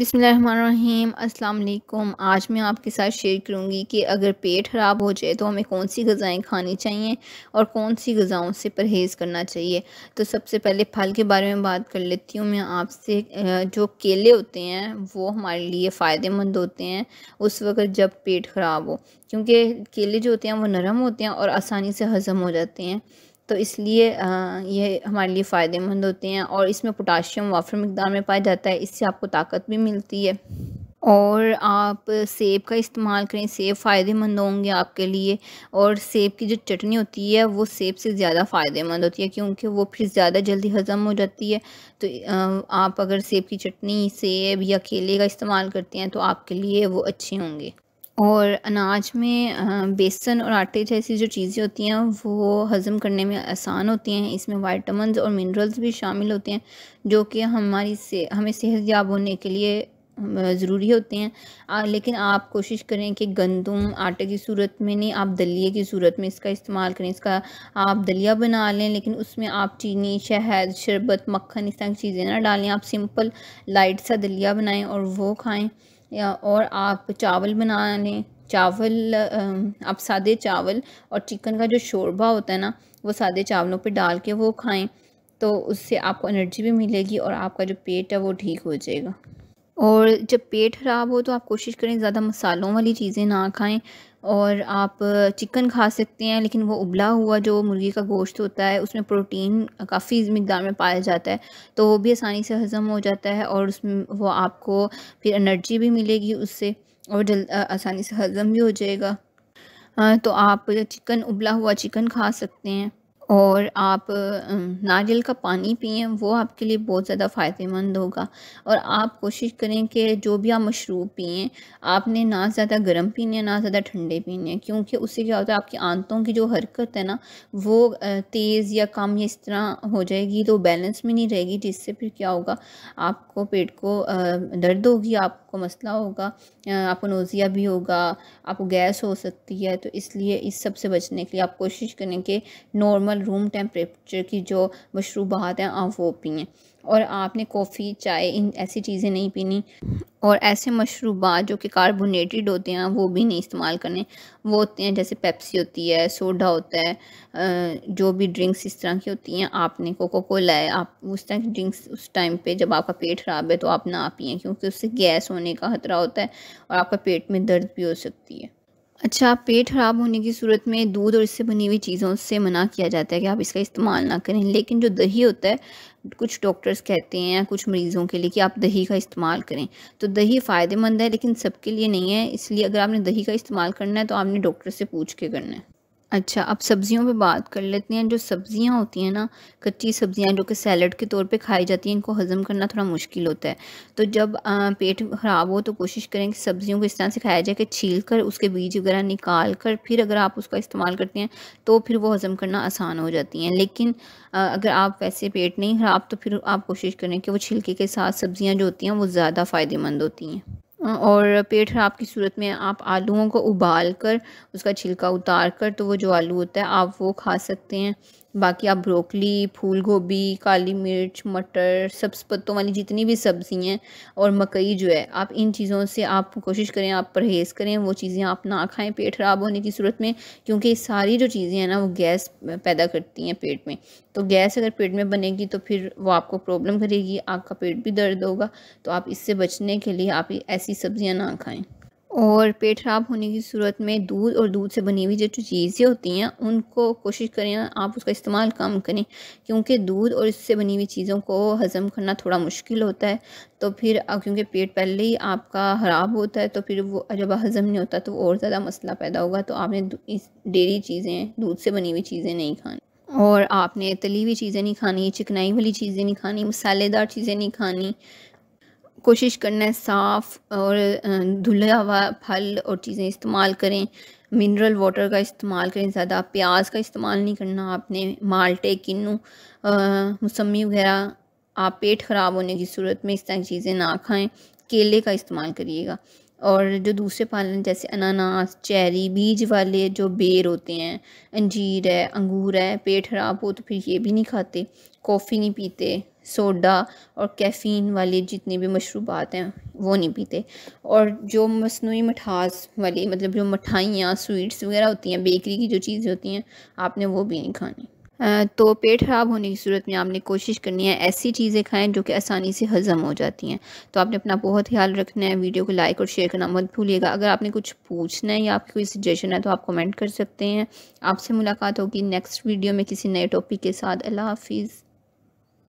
बिसमीम अल्लाम आज मैं आपके साथ शेयर करूंगी कि अगर पेट ख़राब हो जाए तो हमें कौन सी गज़ाएँ खानी चाहिए और कौन सी गज़ाओं से परहेज़ करना चाहिए तो सबसे पहले फल के बारे में बात कर लेती हूँ मैं आपसे जो केले होते हैं वो हमारे लिए फ़ायदेमंद होते हैं उस वक़्त जब पेट ख़राब हो क्योंकि केले जो होते हैं वो नरम होते हैं और आसानी से हज़म हो जाते हैं तो इसलिए यह हमारे लिए फ़ायदेमंद होते हैं और इसमें पोटाशियम वाफर मकदार में पाया जाता है इससे आपको ताकत भी मिलती है और आप सेब का इस्तेमाल करें सेब फ़ायदेमंद होंगे आपके लिए और सेब की जो चटनी होती है वो सेब से ज़्यादा फ़ायदेमंद होती है क्योंकि वो फिर ज़्यादा जल्दी हज़म हो जाती है तो आप अगर सेब की चटनी सेब या केले का इस्तेमाल करते हैं तो आपके लिए वो अच्छे होंगे और अनाज में बेसन और आटे जैसी जो चीज़ें होती हैं वो हज़म करने में आसान होती हैं इसमें वाइटमिन और मिनरल्स भी शामिल होते हैं जो कि हमारी से हमें याब होने के लिए ज़रूरी होते हैं आ, लेकिन आप कोशिश करें कि गंदम आटे की सूरत में नहीं आप दलिए की सूरत में इसका इस्तेमाल करें इसका आप दलिया बना लें लेकिन उसमें आप चीनी शहद शरबत मक्खन इस तरह की चीज़ें ना डालें आप सिंपल लाइट सा दलिया बनाएं और वो खाएं या और आप चावल बना लें चावल आप सादे चावल और चिकन का जो शोरबा होता है ना वो सादे चावलों पे डाल के वो खाएं तो उससे आपको एनर्जी भी मिलेगी और आपका जो पेट है वो ठीक हो जाएगा और जब पेट ख़राब हो तो आप कोशिश करें ज़्यादा मसालों वाली चीज़ें ना खाएं और आप चिकन खा सकते हैं लेकिन वो उबला हुआ जो मुर्गी का गोश्त होता है उसमें प्रोटीन काफ़ी मकदार में पाया जाता है तो वो भी आसानी से हज़म हो जाता है और उसमें वो आपको फिर एनर्जी भी मिलेगी उससे और जल्द आसानी से हज़म भी हो जाएगा तो आप चिकन उबला हुआ चिकन खा सकते हैं और आप नारियल का पानी पिएं वो आपके लिए बहुत ज़्यादा फ़ायदेमंद होगा और आप कोशिश करें कि जो भी आप मशरूब पिएं आपने ना ज़्यादा गर्म पीने ना ज़्यादा ठंडे पीने क्योंकि उससे क्या होता है आपकी आंतों की जो हरकत है ना वो तेज़ या कम या इस तरह हो जाएगी तो बैलेंस में नहीं रहेगी जिससे फिर क्या होगा आपको पेट को दर्द होगी आप आपको मसला होगा आपको नोज़िया भी होगा आपको गैस हो सकती है तो इसलिए इस सब से बचने के लिए आप कोशिश करें कि नॉर्मल रूम टेम्परेचर की जो मशरूबात हैं आप वो पिएँ और आपने कॉफ़ी चाय इन ऐसी चीज़ें नहीं पीनी और ऐसे मशरूबात जो कि कार्बोनेटेड होते हैं वो भी नहीं इस्तेमाल करने वो होते हैं जैसे पेप्सी होती है सोडा होता है जो भी ड्रिंक्स इस तरह की होती हैं आपने कोको कोला है आप उस तरह की ड्रिंक्स उस टाइम पे जब आपका पेट ख़राब है तो आप ना पिए क्योंकि उससे गैस होने का ख़तरा होता है और आपका पेट में दर्द भी हो सकती है अच्छा पेट ख़राब होने की सूरत में दूध और इससे बनी हुई चीज़ों से मना किया जाता है कि आप इसका इस्तेमाल ना करें लेकिन जो दही होता है कुछ डॉक्टर्स कहते हैं या कुछ मरीज़ों के लिए कि आप दही का इस्तेमाल करें तो दही फ़ायदेमंद है लेकिन सबके लिए नहीं है इसलिए अगर आपने दही का इस्तेमाल करना है तो आपने डॉक्टर से पूछ के करना है अच्छा अब सब्ज़ियों पे बात कर लेते हैं जो सब्ज़ियाँ होती हैं ना कच्ची सब्ज़ियाँ जो कि सैलड के तौर पे खाई जाती हैं इनको हज़म करना थोड़ा मुश्किल होता है तो जब आ, पेट ख़राब हो तो कोशिश करें कि सब्ज़ियों को इस तरह से खाया जाए कि छील कर उसके बीज वगैरह निकाल कर फिर अगर आप उसका इस्तेमाल करते हैं तो फिर वो हज़म करना आसान हो जाती हैं लेकिन आ, अगर आप वैसे पेट नहीं ख़राब तो फिर आप कोशिश करें कि वो छिलके के साथ सब्ज़ियाँ जो होती हैं वो ज़्यादा फ़ायदेमंद होती हैं और पेट ख़राब की सूरत में आप आलूओं को उबाल कर उसका छिलका उतार कर तो वो जो आलू होता है आप वो खा सकते हैं बाकी आप ब्रोकली फूल गोभी काली मिर्च मटर सब्स पत्तों वाली जितनी भी सब्ज़ी हैं और मकई जो है आप इन चीज़ों से आप कोशिश करें आप परहेज़ करें वो चीज़ें आप ना खाएं पेट ख़राब होने की सूरत में क्योंकि सारी जो चीज़ें हैं ना वो गैस पैदा करती हैं पेट में तो गैस अगर पेट में बनेगी तो फिर वो आपको प्रॉब्लम करेगी आपका पेट भी दर्द होगा तो आप इससे बचने के लिए आप ऐसी ऐसी सब्ज़ियाँ ना खाएँ और पेट ख़राब होने की सूरत में दूध और दूध से बनी हुई जो चीज़ें होती हैं उनको कोशिश करें आप उसका इस्तेमाल कम करें क्योंकि दूध और इससे बनी हुई चीज़ों को हज़म करना थोड़ा मुश्किल होता है तो फिर क्योंकि पेट पहले ही आपका ख़राब होता है तो फिर वो जब हज़म नहीं होता तो और ज़्यादा मसला पैदा होगा तो आपने इस डेरी चीज़ें दूध से बनी हुई चीज़ें नहीं खानी और आपने तली हुई चीज़ें नहीं खानी चिकनाई वाली चीज़ें नहीं खानी मसालेदार चीज़ें नहीं खानी कोशिश करना है साफ़ और धुला हुआ फल और चीज़ें इस्तेमाल करें मिनरल वाटर का इस्तेमाल करें ज़्यादा प्याज का इस्तेमाल नहीं करना आपने माल्टे किन्नू मौसमी वगैरह आप पेट ख़राब होने की सूरत में इस तरह की चीज़ें ना खाएं केले का इस्तेमाल करिएगा और जो दूसरे फल जैसे अनानास चेरी बीज वाले जो बेर होते हैं अंजीर है अंगूर है पेट खराब हो तो फिर ये भी नहीं खाते कॉफ़ी नहीं पीते सोडा और कैफ़ीन वाले जितने भी मशरूबात हैं वो नहीं पीते और जो मसनू मिठास वाली मतलब जो मिठाइयाँ स्वीट्स वगैरह होती हैं बेकरी की जो चीज़ें होती हैं आपने वो भी नहीं खानी तो पेट ख़राब होने की सूरत में आपने कोशिश करनी है ऐसी चीज़ें खाएं जो कि आसानी से हज़म हो जाती हैं तो आपने अपना बहुत ख्याल रखना है वीडियो को लाइक और शेयर करना मत भूलिएगा अगर आपने कुछ पूछना है या आपकी कोई सजेशन है तो आप कमेंट कर सकते हैं आपसे मुलाकात होगी नेक्स्ट वीडियो में किसी नए टॉपिक के साथ अल्लाह हाफिज़